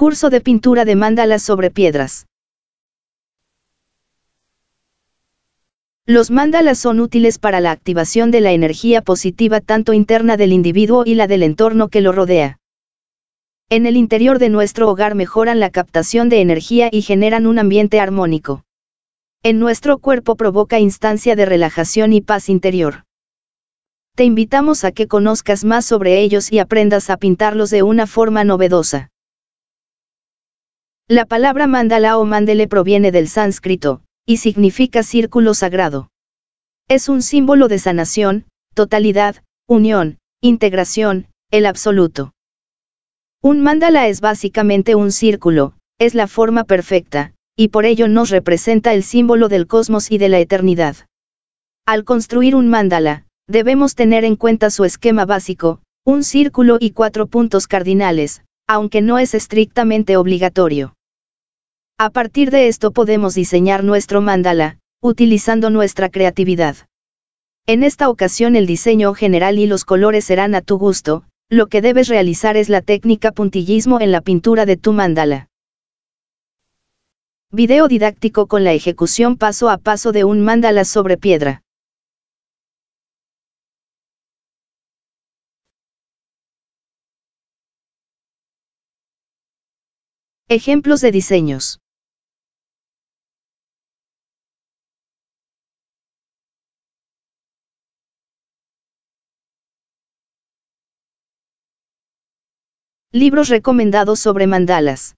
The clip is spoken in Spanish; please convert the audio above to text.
Curso de pintura de mandalas sobre piedras. Los mandalas son útiles para la activación de la energía positiva tanto interna del individuo y la del entorno que lo rodea. En el interior de nuestro hogar mejoran la captación de energía y generan un ambiente armónico. En nuestro cuerpo provoca instancia de relajación y paz interior. Te invitamos a que conozcas más sobre ellos y aprendas a pintarlos de una forma novedosa. La palabra mandala o mandele proviene del sánscrito, y significa círculo sagrado. Es un símbolo de sanación, totalidad, unión, integración, el absoluto. Un mandala es básicamente un círculo, es la forma perfecta, y por ello nos representa el símbolo del cosmos y de la eternidad. Al construir un mandala, debemos tener en cuenta su esquema básico, un círculo y cuatro puntos cardinales, aunque no es estrictamente obligatorio. A partir de esto podemos diseñar nuestro mandala, utilizando nuestra creatividad. En esta ocasión el diseño general y los colores serán a tu gusto, lo que debes realizar es la técnica puntillismo en la pintura de tu mandala. Video didáctico con la ejecución paso a paso de un mandala sobre piedra. Ejemplos de diseños. Libros recomendados sobre mandalas.